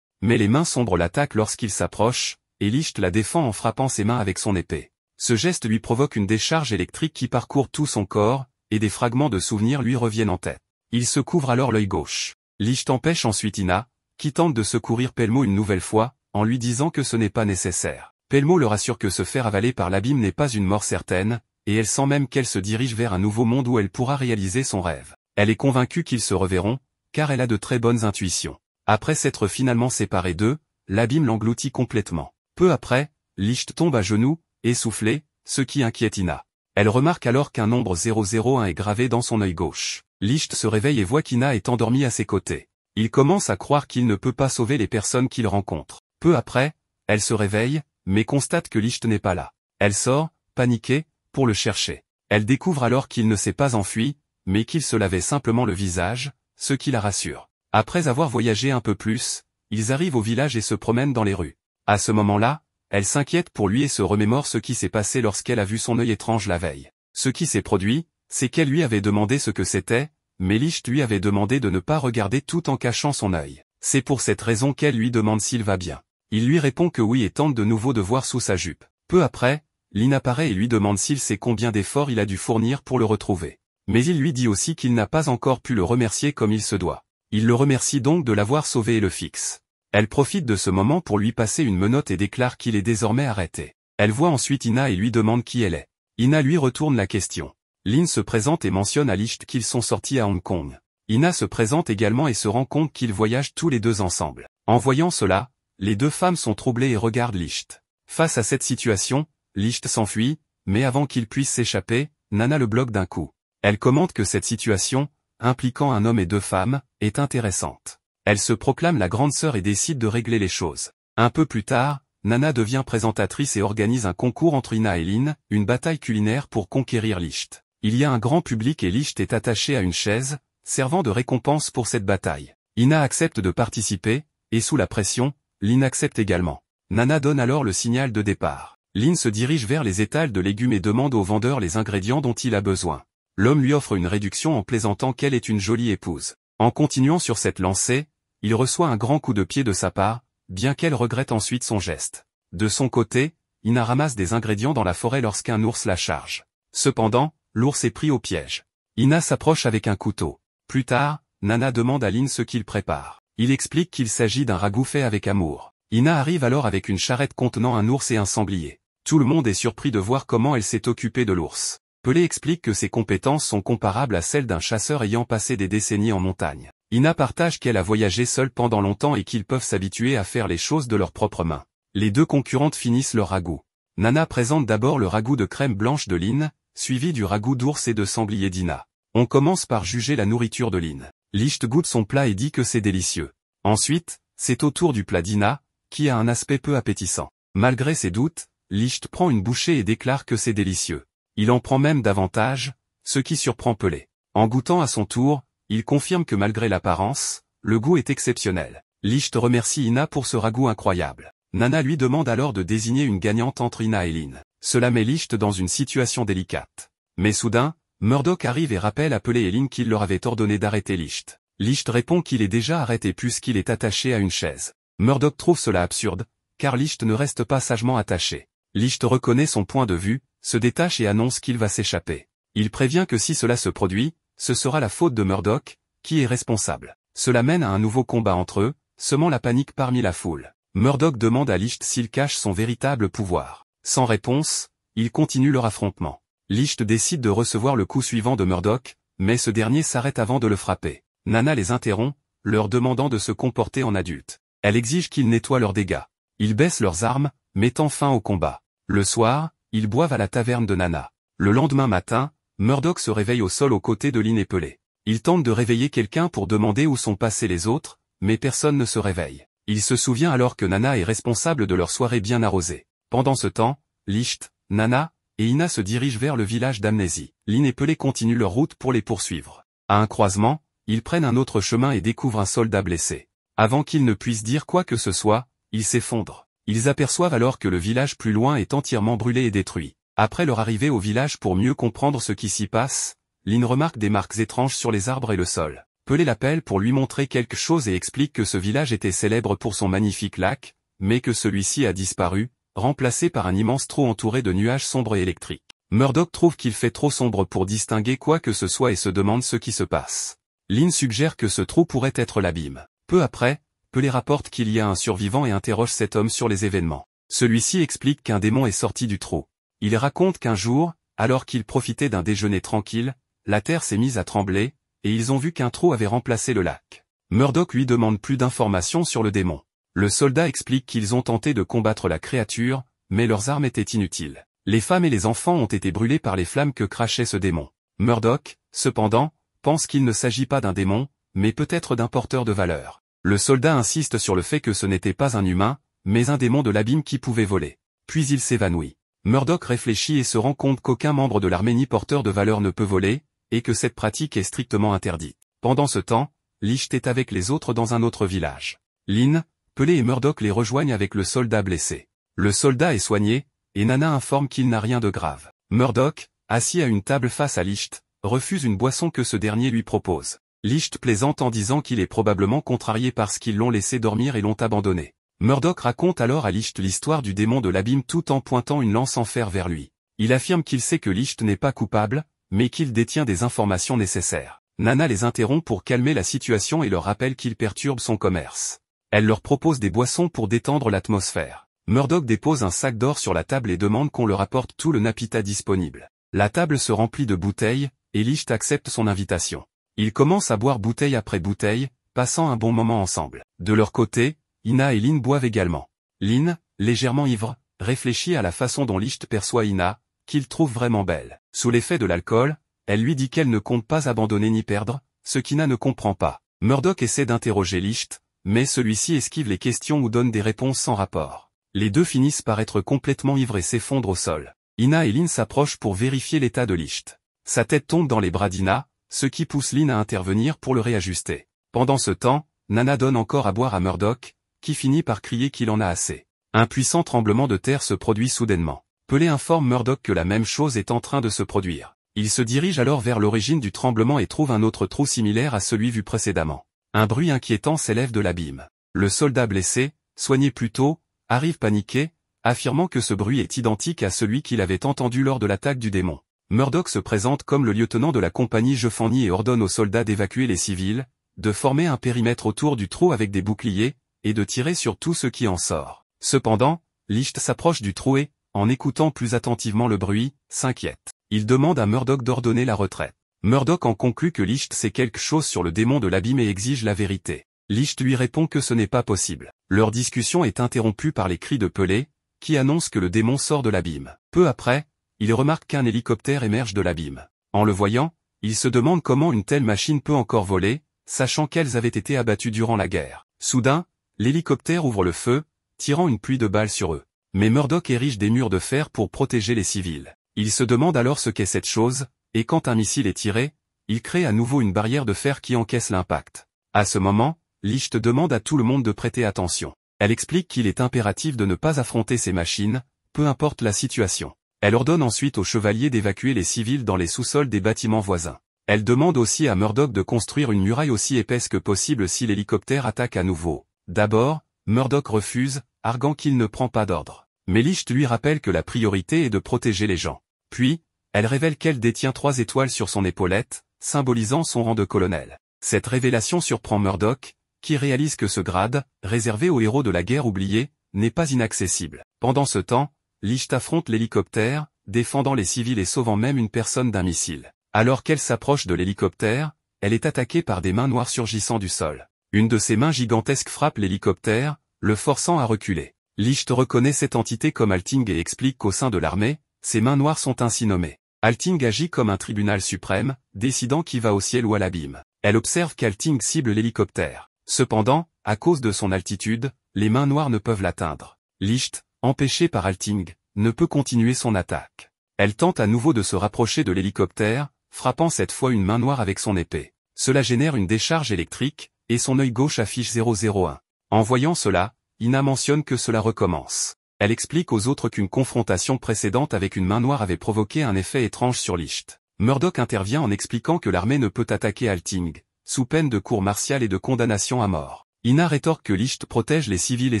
[SPEAKER 2] Mais les
[SPEAKER 3] mains sombres l'attaquent lorsqu'il s'approche, et Licht la défend en frappant ses mains avec son épée. Ce geste
[SPEAKER 1] lui provoque une décharge électrique qui parcourt tout son corps, et des fragments de souvenirs lui reviennent en tête. Il se couvre alors l'œil gauche. Licht empêche ensuite Ina, qui tente de secourir Pelmo une nouvelle fois, en lui disant que ce n'est pas nécessaire. Pelmo le rassure que se faire avaler par l'abîme n'est pas une mort certaine, et elle sent même qu'elle se dirige vers un nouveau monde où elle pourra réaliser son rêve. Elle est convaincue qu'ils se reverront, car elle a de très bonnes intuitions. Après s'être finalement séparée d'eux, l'abîme l'engloutit complètement. Peu après, Licht tombe à genoux, essoufflé, ce qui inquiète Ina. Elle remarque alors qu'un nombre 001 est gravé dans son œil gauche. Licht se réveille et voit qu'Ina est endormie à ses côtés. Il commence à croire qu'il ne peut pas sauver les personnes qu'il rencontre. Peu après, elle se réveille, mais constate que Licht n'est pas là. Elle sort, paniquée, pour le chercher. Elle découvre alors qu'il ne s'est pas enfui, mais qu'il se lavait simplement le visage, ce qui la rassure. Après avoir voyagé un peu plus, ils arrivent au village et se promènent dans les rues. À ce moment-là, elle s'inquiète pour lui et se remémore ce qui s'est passé lorsqu'elle a vu son œil étrange la veille. Ce qui s'est produit, c'est qu'elle lui avait demandé ce que c'était, mais lui avait demandé de ne pas regarder tout en cachant son œil. C'est pour cette raison qu'elle lui demande s'il va bien. Il lui répond que oui et tente de nouveau de voir sous sa jupe. Peu après, Lina apparaît et lui demande s'il sait combien d'efforts il a dû fournir pour le retrouver. Mais il lui dit aussi qu'il n'a pas encore pu le remercier comme il se doit. Il le remercie donc de l'avoir sauvé et le fixe. Elle profite de ce moment pour lui passer une menotte et déclare qu'il est désormais arrêté. Elle voit ensuite Ina et lui demande qui elle est. Ina lui retourne la question. Lin se présente et mentionne à Licht qu'ils sont sortis à Hong Kong. Ina se présente également et se rend compte qu'ils voyagent tous les deux ensemble. En voyant cela, les deux femmes sont troublées et regardent Licht. Face à cette situation, Licht s'enfuit, mais avant qu'il puisse s'échapper, Nana le bloque d'un coup. Elle commente que cette situation, impliquant un homme et deux femmes, est intéressante. Elle se proclame la grande sœur et décide de régler les choses. Un peu plus tard, Nana devient présentatrice et organise un concours entre Ina et Lynn, une bataille culinaire pour conquérir Licht il y a un grand public et Licht est attaché à une chaise, servant de récompense pour cette bataille. Ina accepte de participer, et sous la pression, Lynn accepte également. Nana donne alors le signal de départ. Lynn se dirige vers les étals de légumes et demande au vendeur les ingrédients dont il a besoin. L'homme lui offre une réduction en plaisantant qu'elle est une jolie épouse. En continuant sur cette lancée, il reçoit un grand coup de pied de sa part, bien qu'elle regrette ensuite son geste. De son côté, Ina ramasse des ingrédients dans la forêt lorsqu'un ours la charge. Cependant, l'ours est pris au piège. Ina s'approche avec un couteau. Plus tard, Nana demande à Lynn ce qu'il prépare. Il explique qu'il s'agit d'un ragoût fait avec amour. Ina arrive alors avec une charrette contenant un ours et un sanglier. Tout le monde est surpris de voir comment elle s'est occupée de l'ours. Pelé explique que ses compétences sont comparables à celles d'un chasseur ayant passé des décennies en montagne. Ina partage qu'elle a voyagé seule pendant longtemps et qu'ils peuvent s'habituer à faire les choses de leurs propres mains. Les deux concurrentes finissent leur ragoût. Nana présente d'abord le ragoût de crème blanche de Lynn, suivi du ragoût d'ours et de sanglier d'Ina. On commence par juger la nourriture de Lynn. Licht goûte son plat et dit que c'est délicieux. Ensuite, c'est au tour du plat d'Ina, qui a un aspect peu appétissant. Malgré ses doutes, Licht prend une bouchée et déclare que c'est délicieux. Il en prend même davantage, ce qui surprend Pelé. En goûtant à son tour, il confirme que malgré l'apparence, le goût est exceptionnel. Licht remercie Ina pour ce ragoût incroyable. Nana lui demande alors de désigner une gagnante entre Ina et Lynn. Cela met Licht dans une situation délicate. Mais soudain, Murdoch arrive et rappelle à Pelé qu'il leur avait ordonné d'arrêter Licht. Licht répond qu'il est déjà arrêté puisqu'il est attaché à une chaise. Murdoch trouve cela absurde, car Licht ne reste pas sagement attaché. Licht reconnaît son point de vue, se détache et annonce qu'il va s'échapper. Il prévient que si cela se produit, ce sera la faute de Murdoch, qui est responsable. Cela mène à un nouveau combat entre eux, semant la panique parmi la foule. Murdoch demande à Licht s'il cache son véritable pouvoir. Sans réponse, ils continuent leur affrontement. Licht décide de recevoir le coup suivant de Murdoch, mais ce dernier s'arrête avant de le frapper. Nana les interrompt, leur demandant de se comporter en adulte. Elle exige qu'ils nettoient leurs dégâts. Ils baissent leurs armes, mettant fin au combat. Le soir, ils boivent à la taverne de Nana. Le lendemain matin, Murdoch se réveille au sol aux côtés de l'inépelé. Il tente de réveiller quelqu'un pour demander où sont passés les autres, mais personne ne se réveille. Il se souvient alors que Nana est responsable de leur soirée bien arrosée. Pendant ce temps, Licht, Nana, et Ina se dirigent vers le village d'Amnésie. Lynn et Pelé continuent leur route pour les poursuivre. À un croisement, ils prennent un autre chemin et découvrent un soldat blessé. Avant qu'ils ne puissent dire quoi que ce soit, ils s'effondrent. Ils aperçoivent alors que le village plus loin est entièrement brûlé et détruit. Après leur arrivée au village pour mieux comprendre ce qui s'y passe, Lynn remarque des marques étranges sur les arbres et le sol. Pelé l'appelle pour lui montrer quelque chose et explique que ce village était célèbre pour son magnifique lac, mais que celui-ci a disparu, remplacé par un immense trou entouré de nuages sombres et électriques. Murdoch trouve qu'il fait trop sombre pour distinguer quoi que ce soit et se demande ce qui se passe. Lynn suggère que ce trou pourrait être l'abîme. Peu après, Pelé rapporte qu'il y a un survivant et interroge cet homme sur les événements. Celui-ci explique qu'un démon est sorti du trou. Il raconte qu'un jour, alors qu'il profitait d'un déjeuner tranquille, la terre s'est mise à trembler, et ils ont vu qu'un trou avait remplacé le lac. Murdoch lui demande plus d'informations sur le démon. Le soldat explique qu'ils ont tenté de combattre la créature, mais leurs armes étaient inutiles. Les femmes et les enfants ont été brûlés par les flammes que crachait ce démon. Murdoch, cependant, pense qu'il ne s'agit pas d'un démon, mais peut-être d'un porteur de valeur. Le soldat insiste sur le fait que ce n'était pas un humain, mais un démon de l'abîme qui pouvait voler. Puis il s'évanouit. Murdoch réfléchit et se rend compte qu'aucun membre de l'Arménie porteur de valeur ne peut voler, et que cette pratique est strictement interdite. Pendant ce temps, Licht est avec les autres dans un autre village. Lynn, Pelé et Murdoch les rejoignent avec le soldat blessé. Le soldat est soigné, et Nana informe qu'il n'a rien de grave. Murdoch, assis à une table face à Licht, refuse une boisson que ce dernier lui propose. Licht plaisante en disant qu'il est probablement contrarié parce qu'ils l'ont laissé dormir et l'ont abandonné. Murdoch raconte alors à Licht l'histoire du démon de l'abîme tout en pointant une lance en fer vers lui. Il affirme qu'il sait que Licht n'est pas coupable, mais qu'il détient des informations nécessaires. Nana les interrompt pour calmer la situation et leur rappelle qu'il perturbe son commerce. Elle leur propose des boissons pour détendre l'atmosphère. Murdoch dépose un sac d'or sur la table et demande qu'on leur apporte tout le napita disponible. La table se remplit de bouteilles, et Licht accepte son invitation. Ils commencent à boire bouteille après bouteille, passant un bon moment ensemble. De leur côté, Ina et Lynn boivent également. Lynn, légèrement ivre, réfléchit à la façon dont Licht perçoit Ina, qu'il trouve vraiment belle. Sous l'effet de l'alcool, elle lui dit qu'elle ne compte pas abandonner ni perdre, ce qu'Ina ne comprend pas. Murdoch essaie d'interroger Licht, mais celui-ci esquive les questions ou donne des réponses sans rapport. Les deux finissent par être complètement ivres et s'effondrent au sol. Ina et Lynn s'approchent pour vérifier l'état de Licht. Sa tête tombe dans les bras d'Ina, ce qui pousse Lynn à intervenir pour le réajuster. Pendant ce temps, Nana donne encore à boire à Murdoch, qui finit par crier qu'il en a assez. Un puissant tremblement de terre se produit soudainement. Pelé informe Murdoch que la même chose est en train de se produire. Il se dirige alors vers l'origine du tremblement et trouve un autre trou similaire à celui vu précédemment. Un bruit inquiétant s'élève de l'abîme. Le soldat blessé, soigné plus tôt, arrive paniqué, affirmant que ce bruit est identique à celui qu'il avait entendu lors de l'attaque du démon. Murdoch se présente comme le lieutenant de la compagnie Jeffany et ordonne aux soldats d'évacuer les civils, de former un périmètre autour du trou avec des boucliers, et de tirer sur tout ce qui en sort. Cependant, Licht s'approche du trou et, en écoutant plus attentivement le bruit, s'inquiète. Il demande à Murdoch d'ordonner la retraite. Murdoch en conclut que Licht sait quelque chose sur le démon de l'abîme et exige la vérité. Licht lui répond que ce n'est pas possible. Leur discussion est interrompue par les cris de Pelé, qui annonce que le démon sort de l'abîme. Peu après, il remarque qu'un hélicoptère émerge de l'abîme. En le voyant, il se demande comment une telle machine peut encore voler, sachant qu'elles avaient été abattues durant la guerre. Soudain, l'hélicoptère ouvre le feu, tirant une pluie de balles sur eux. Mais Murdoch érige des murs de fer pour protéger les civils. Il se demande alors ce qu'est cette chose, et quand un missile est tiré, il crée à nouveau une barrière de fer qui encaisse l'impact. À ce moment, Licht demande à tout le monde de prêter attention. Elle explique qu'il est impératif de ne pas affronter ces machines, peu importe la situation. Elle ordonne ensuite aux chevaliers d'évacuer les civils dans les sous-sols des bâtiments voisins. Elle demande aussi à Murdoch de construire une muraille aussi épaisse que possible si l'hélicoptère attaque à nouveau. D'abord, Murdoch refuse, arguant qu'il ne prend pas d'ordre. Mais Licht lui rappelle que la priorité est de protéger les gens. Puis, elle révèle qu'elle détient trois étoiles sur son épaulette, symbolisant son rang de colonel. Cette révélation surprend Murdoch, qui réalise que ce grade, réservé aux héros de la guerre oubliée, n'est pas inaccessible. Pendant ce temps, Licht affronte l'hélicoptère, défendant les civils et sauvant même une personne d'un missile. Alors qu'elle s'approche de l'hélicoptère, elle est attaquée par des mains noires surgissant du sol. Une de ces mains gigantesques frappe l'hélicoptère, le forçant à reculer. Licht reconnaît cette entité comme Alting et explique qu'au sein de l'armée, ces mains noires sont ainsi nommées. Alting agit comme un tribunal suprême, décidant qui va au ciel ou à l'abîme. Elle observe qu'Alting cible l'hélicoptère. Cependant, à cause de son altitude, les mains noires ne peuvent l'atteindre. Licht, empêché par Alting, ne peut continuer son attaque. Elle tente à nouveau de se rapprocher de l'hélicoptère, frappant cette fois une main noire avec son épée. Cela génère une décharge électrique, et son œil gauche affiche 001. En voyant cela, Ina mentionne que cela recommence. Elle explique aux autres qu'une confrontation précédente avec une main noire avait provoqué un effet étrange sur Licht. Murdoch intervient en expliquant que l'armée ne peut attaquer Alting, sous peine de cour martiale et de condamnation à mort. Ina rétorque que Licht protège les civils et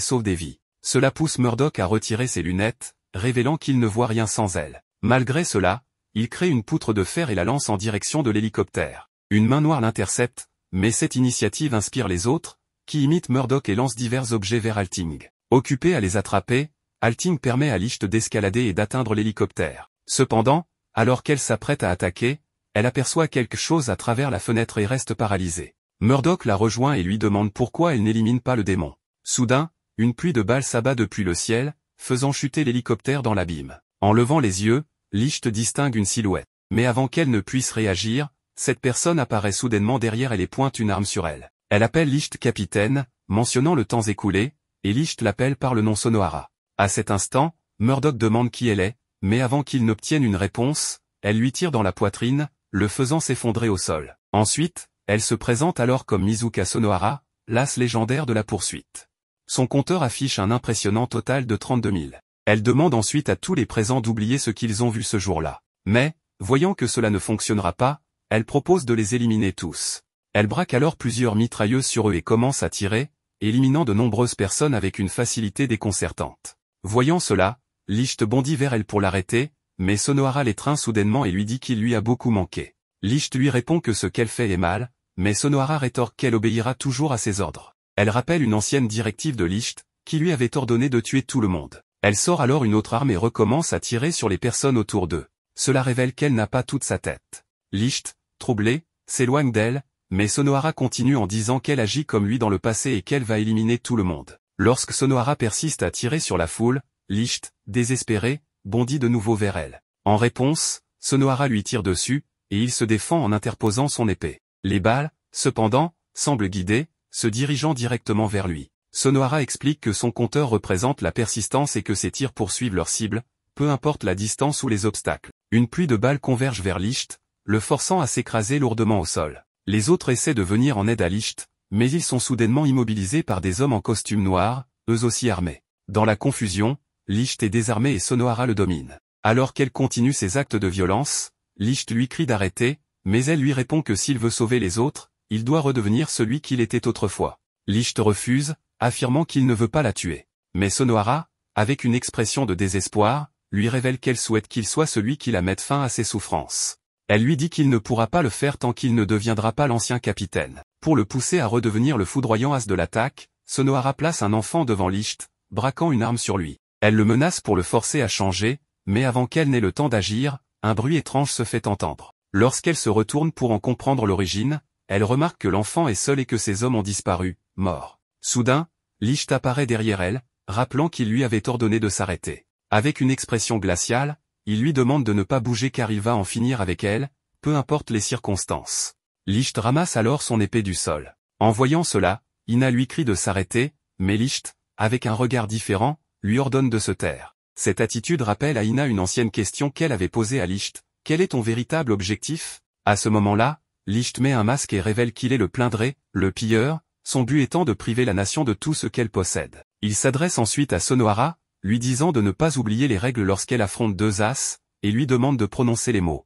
[SPEAKER 1] sauve des vies. Cela pousse Murdoch à retirer ses lunettes, révélant qu'il ne voit rien sans elles. Malgré cela, il crée une poutre de fer et la lance en direction de l'hélicoptère. Une main noire l'intercepte, mais cette initiative inspire les autres, qui imitent Murdoch et lancent divers objets vers Alting. Occupé à les attraper, Alting permet à Licht d'escalader et d'atteindre l'hélicoptère. Cependant, alors qu'elle s'apprête à attaquer, elle aperçoit quelque chose à travers la fenêtre et reste paralysée. Murdoch la rejoint et lui demande pourquoi elle n'élimine pas le démon. Soudain, une pluie de balles s'abat depuis le ciel, faisant chuter l'hélicoptère dans l'abîme. En levant les yeux, Licht distingue une silhouette. Mais avant qu'elle ne puisse réagir, cette personne apparaît soudainement derrière elle et pointe une arme sur elle. Elle appelle Licht capitaine, mentionnant le temps écoulé, et Licht l'appelle par le nom Sonohara. À cet instant, Murdoch demande qui elle est, mais avant qu'il n'obtienne une réponse, elle lui tire dans la poitrine, le faisant s'effondrer au sol. Ensuite, elle se présente alors comme Mizuka Sonohara, l'as légendaire de la poursuite. Son compteur affiche un impressionnant total de 32 000. Elle demande ensuite à tous les présents d'oublier ce qu'ils ont vu ce jour-là. Mais, voyant que cela ne fonctionnera pas, elle propose de les éliminer tous. Elle braque alors plusieurs mitrailleuses sur eux et commence à tirer, éliminant de nombreuses personnes avec une facilité déconcertante. Voyant cela, Licht bondit vers elle pour l'arrêter, mais Sonohara l'étreint soudainement et lui dit qu'il lui a beaucoup manqué. Licht lui répond que ce qu'elle fait est mal, mais Sonohara rétorque qu'elle obéira toujours à ses ordres. Elle rappelle une ancienne directive de Licht, qui lui avait ordonné de tuer tout le monde. Elle sort alors une autre arme et recommence à tirer sur les personnes autour d'eux. Cela révèle qu'elle n'a pas toute sa tête. Licht, troublé, s'éloigne d'elle, mais Sonohara continue en disant qu'elle agit comme lui dans le passé et qu'elle va éliminer tout le monde. Lorsque Sonohara persiste à tirer sur la foule, Licht, désespéré, bondit de nouveau vers elle. En réponse, Sonohara lui tire dessus, et il se défend en interposant son épée. Les balles, cependant, semblent guidées, se dirigeant directement vers lui. Sonohara explique que son compteur représente la persistance et que ses tirs poursuivent leur cible, peu importe la distance ou les obstacles. Une pluie de balles converge vers Licht, le forçant à s'écraser lourdement au sol. Les autres essaient de venir en aide à Licht, mais ils sont soudainement immobilisés par des hommes en costume noir, eux aussi armés. Dans la confusion, Licht est désarmé et Sonohara le domine. Alors qu'elle continue ses actes de violence, Licht lui crie d'arrêter, mais elle lui répond que s'il veut sauver les autres, il doit redevenir celui qu'il était autrefois. Licht refuse, affirmant qu'il ne veut pas la tuer. Mais Sonohara, avec une expression de désespoir, lui révèle qu'elle souhaite qu'il soit celui qui la mette fin à ses souffrances. Elle lui dit qu'il ne pourra pas le faire tant qu'il ne deviendra pas l'ancien capitaine. Pour le pousser à redevenir le foudroyant as de l'attaque, Sonohara place un enfant devant Licht, braquant une arme sur lui. Elle le menace pour le forcer à changer, mais avant qu'elle n'ait le temps d'agir, un bruit étrange se fait entendre. Lorsqu'elle se retourne pour en comprendre l'origine, elle remarque que l'enfant est seul et que ses hommes ont disparu, morts. Soudain, Licht apparaît derrière elle, rappelant qu'il lui avait ordonné de s'arrêter. Avec une expression glaciale, il lui demande de ne pas bouger car il va en finir avec elle, peu importe les circonstances. Licht ramasse alors son épée du sol. En voyant cela, Ina lui crie de s'arrêter, mais Licht, avec un regard différent, lui ordonne de se taire. Cette attitude rappelle à Ina une ancienne question qu'elle avait posée à Licht. Quel est ton véritable objectif À ce moment-là, Licht met un masque et révèle qu'il est le plaindré, le pilleur, son but étant de priver la nation de tout ce qu'elle possède. Il s'adresse ensuite
[SPEAKER 3] à Sonohara, lui disant de ne pas oublier les règles lorsqu'elle affronte deux as, et lui demande de
[SPEAKER 2] prononcer les mots.